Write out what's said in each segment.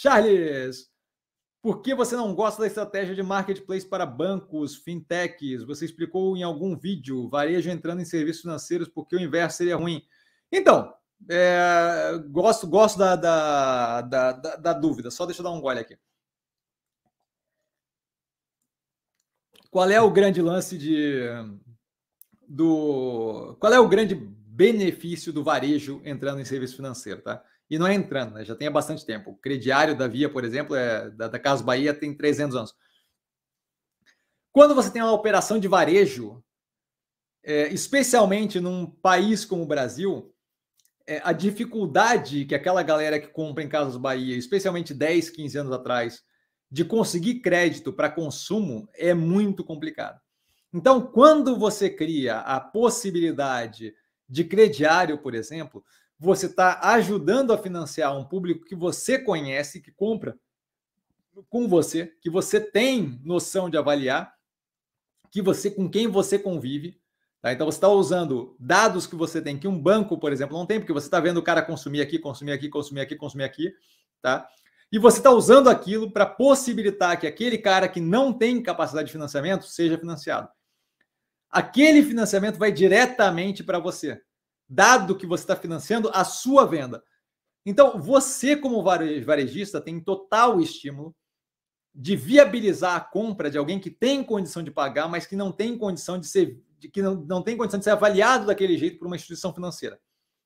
Charles, por que você não gosta da estratégia de marketplace para bancos, fintechs? Você explicou em algum vídeo, varejo entrando em serviços financeiros, porque o inverso seria ruim. Então, é, gosto gosto da, da, da, da, dúvida. Só deixa eu dar um gole aqui. Qual é o grande lance de do qual é o grande benefício do varejo entrando em serviço financeiro, tá? e não é entrando, né? já tem há bastante tempo. O crediário da Via, por exemplo, é, da, da Casa Bahia tem 300 anos. Quando você tem uma operação de varejo, é, especialmente num país como o Brasil, é, a dificuldade que aquela galera que compra em Casas Bahia, especialmente 10, 15 anos atrás, de conseguir crédito para consumo é muito complicado. Então, quando você cria a possibilidade de crediário, por exemplo, você está ajudando a financiar um público que você conhece, que compra com você, que você tem noção de avaliar, que você com quem você convive. Tá? Então você está usando dados que você tem, que um banco, por exemplo, não tem, porque você está vendo o cara consumir aqui, consumir aqui, consumir aqui, consumir aqui. Tá? E você está usando aquilo para possibilitar que aquele cara que não tem capacidade de financiamento seja financiado. Aquele financiamento vai diretamente para você dado que você está financiando a sua venda. Então, você, como varejista, tem total estímulo de viabilizar a compra de alguém que tem condição de pagar, mas que não tem condição de ser, de, que não, não tem condição de ser avaliado daquele jeito por uma instituição financeira,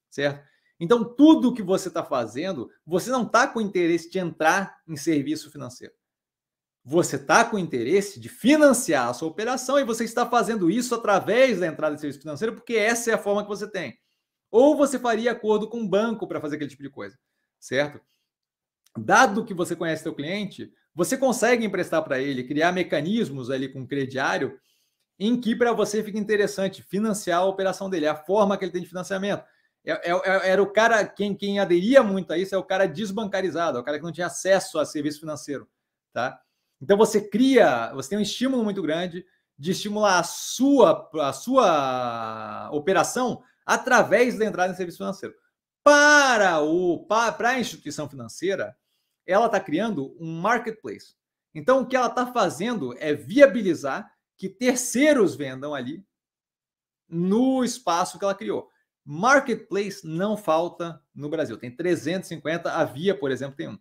certo? Então, tudo que você está fazendo, você não está com interesse de entrar em serviço financeiro. Você está com interesse de financiar a sua operação e você está fazendo isso através da entrada de serviço financeiro, porque essa é a forma que você tem. Ou você faria acordo com o um banco para fazer aquele tipo de coisa, certo? Dado que você conhece seu cliente, você consegue emprestar para ele, criar mecanismos ali com o crediário em que para você fica interessante financiar a operação dele, a forma que ele tem de financiamento. É, é, é, era o cara, quem, quem aderia muito a isso é o cara desbancarizado, é o cara que não tinha acesso a serviço financeiro, tá? Então você cria, você tem um estímulo muito grande de estimular a sua, a sua operação através da entrada em serviço financeiro. Para, o, para a instituição financeira, ela está criando um marketplace. Então, o que ela está fazendo é viabilizar que terceiros vendam ali no espaço que ela criou. Marketplace não falta no Brasil. Tem 350, a Via, por exemplo, tem um.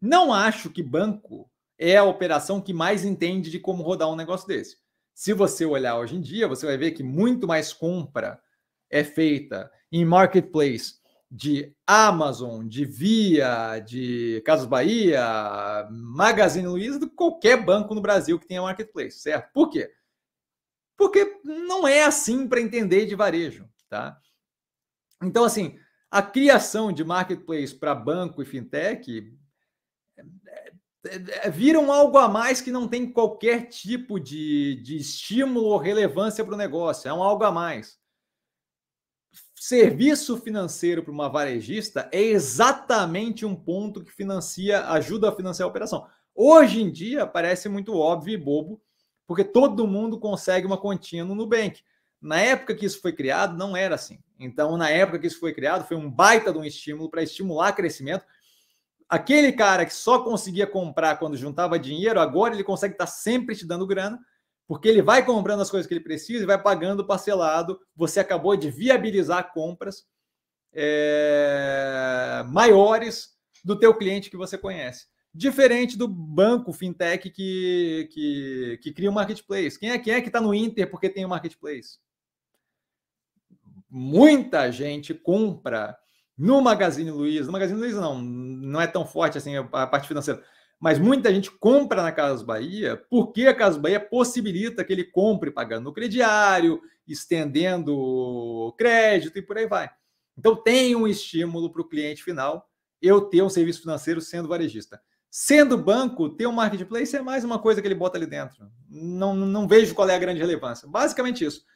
Não acho que banco é a operação que mais entende de como rodar um negócio desse. Se você olhar hoje em dia, você vai ver que muito mais compra é feita em marketplace de Amazon, de Via, de Casas Bahia, Magazine Luiza, de qualquer banco no Brasil que tenha marketplace, certo? Por quê? Porque não é assim para entender de varejo, tá? Então, assim, a criação de marketplace para banco e fintech é, é, é, viram algo a mais que não tem qualquer tipo de, de estímulo ou relevância para o negócio, é um algo a mais serviço financeiro para uma varejista é exatamente um ponto que financia, ajuda a financiar a operação. Hoje em dia parece muito óbvio e bobo, porque todo mundo consegue uma continha no Nubank. Na época que isso foi criado, não era assim. Então, na época que isso foi criado, foi um baita de um estímulo para estimular crescimento. Aquele cara que só conseguia comprar quando juntava dinheiro, agora ele consegue estar sempre te dando grana porque ele vai comprando as coisas que ele precisa e vai pagando parcelado. Você acabou de viabilizar compras é, maiores do teu cliente que você conhece. Diferente do banco fintech que, que, que cria um marketplace. Quem é, quem é que está no Inter porque tem um marketplace? Muita gente compra no Magazine Luiza. No Magazine Luiza não, não é tão forte assim a parte financeira mas muita gente compra na Casas Bahia porque a Casas Bahia possibilita que ele compre pagando no crediário, estendendo crédito e por aí vai. Então tem um estímulo para o cliente final eu ter um serviço financeiro sendo varejista. Sendo banco, ter um marketplace é mais uma coisa que ele bota ali dentro. Não, não vejo qual é a grande relevância. Basicamente isso.